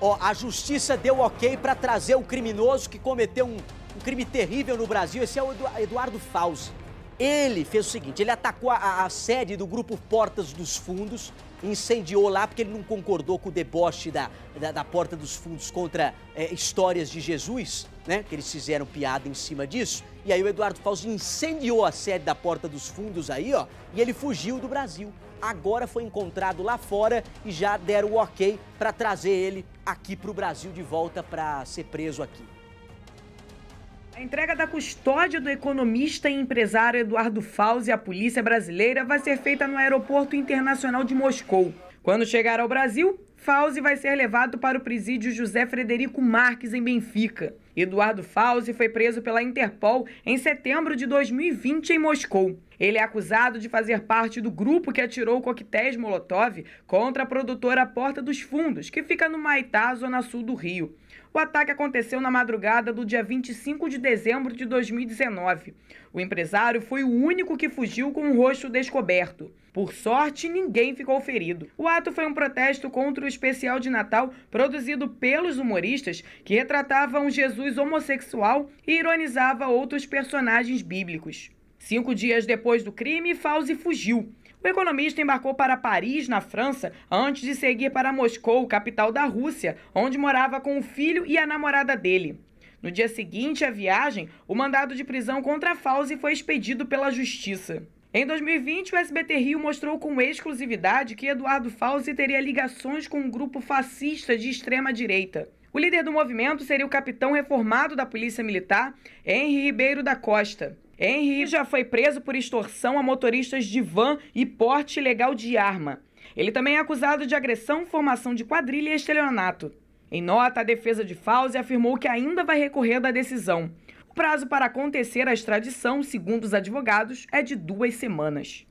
Ó, a justiça deu ok para trazer o criminoso que cometeu um, um, crime terrível no Brasil. Esse é o Eduardo Fauzi. Ele fez o seguinte: ele atacou a, a sede do grupo Portas dos Fundos, incendiou lá porque ele não concordou com o deboche da, da, da porta dos fundos contra é, histórias de Jesus, né? Que eles fizeram piada em cima disso. E aí o Eduardo Fauzi incendiou a sede da porta dos fundos aí, ó, e ele fugiu do Brasil. Agora foi encontrado lá fora e já deram o ok para trazer ele aqui para o Brasil de volta para ser preso aqui. A entrega da custódia do economista e empresário Eduardo Fauzi à polícia brasileira vai ser feita no Aeroporto Internacional de Moscou. Quando chegar ao Brasil, Fauzi vai ser levado para o presídio José Frederico Marques, em Benfica. Eduardo Fauzi foi preso pela Interpol em setembro de 2020 em Moscou. Ele é acusado de fazer parte do grupo que atirou coquetéis Molotov contra a produtora Porta dos Fundos, que fica no Maitá, zona sul do Rio. O ataque aconteceu na madrugada do dia 25 de dezembro de 2019. O empresário foi o único que fugiu com o rosto descoberto. Por sorte, ninguém ficou ferido. O ato foi um protesto contra o especial de Natal produzido pelos humoristas que retratavam Jesus Jesus homossexual e ironizava outros personagens bíblicos. Cinco dias depois do crime, Fauzi fugiu. O economista embarcou para Paris, na França, antes de seguir para Moscou, capital da Rússia, onde morava com o filho e a namorada dele. No dia seguinte à viagem, o mandado de prisão contra Fauzi foi expedido pela justiça. Em 2020, o SBT Rio mostrou com exclusividade que Eduardo Fauzi teria ligações com um grupo fascista de extrema direita. O líder do movimento seria o capitão reformado da Polícia Militar, Henri Ribeiro da Costa. Henri já foi preso por extorsão a motoristas de van e porte ilegal de arma. Ele também é acusado de agressão, formação de quadrilha e estelionato. Em nota, a defesa de Fauzi afirmou que ainda vai recorrer da decisão. O prazo para acontecer a extradição, segundo os advogados, é de duas semanas.